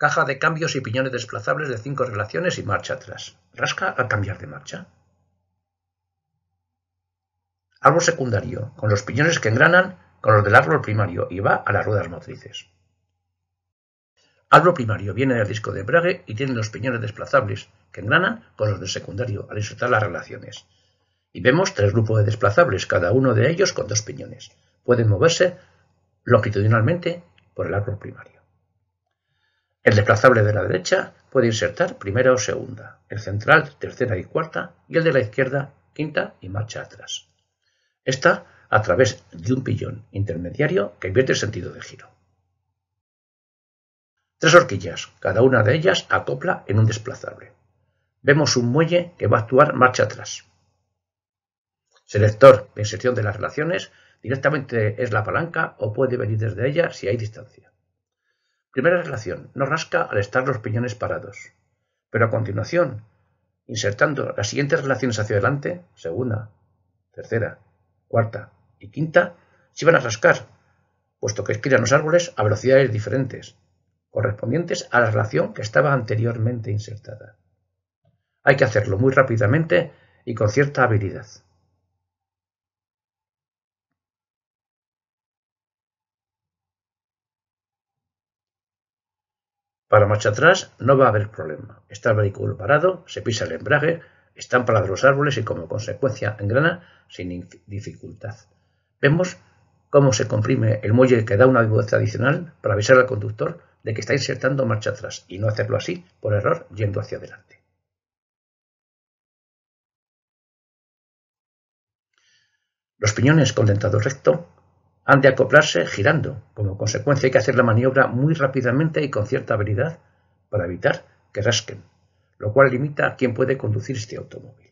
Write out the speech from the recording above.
caja de cambios y piñones desplazables de cinco relaciones y marcha atrás. Rasca al cambiar de marcha. Árbol secundario, con los piñones que engranan con los del árbol primario y va a las ruedas motrices. Árbol primario viene del disco de Brague y tiene los piñones desplazables que engranan con los del secundario al insertar las relaciones. Y vemos tres grupos de desplazables, cada uno de ellos con dos piñones. Pueden moverse longitudinalmente por el árbol primario. El desplazable de la derecha puede insertar primera o segunda, el central tercera y cuarta y el de la izquierda quinta y marcha atrás. Esta a través de un pillón intermediario que invierte el sentido de giro. Tres horquillas, cada una de ellas acopla en un desplazable. Vemos un muelle que va a actuar marcha atrás. Selector de inserción de las relaciones directamente es la palanca o puede venir desde ella si hay distancia. Primera relación, no rasca al estar los piñones parados. Pero a continuación, insertando las siguientes relaciones hacia adelante, segunda, tercera, cuarta y quinta, se van a rascar, puesto que esquilan los árboles a velocidades diferentes, correspondientes a la relación que estaba anteriormente insertada. Hay que hacerlo muy rápidamente y con cierta habilidad. Para marcha atrás no va a haber problema. Está el vehículo parado, se pisa el embrague, están parados los árboles y como consecuencia engrana sin dificultad. Vemos cómo se comprime el muelle que da una voz adicional para avisar al conductor de que está insertando marcha atrás y no hacerlo así por error yendo hacia adelante. Los piñones con dentado recto han de acoplarse girando. Como consecuencia hay que hacer la maniobra muy rápidamente y con cierta habilidad para evitar que rasquen, lo cual limita a quien puede conducir este automóvil.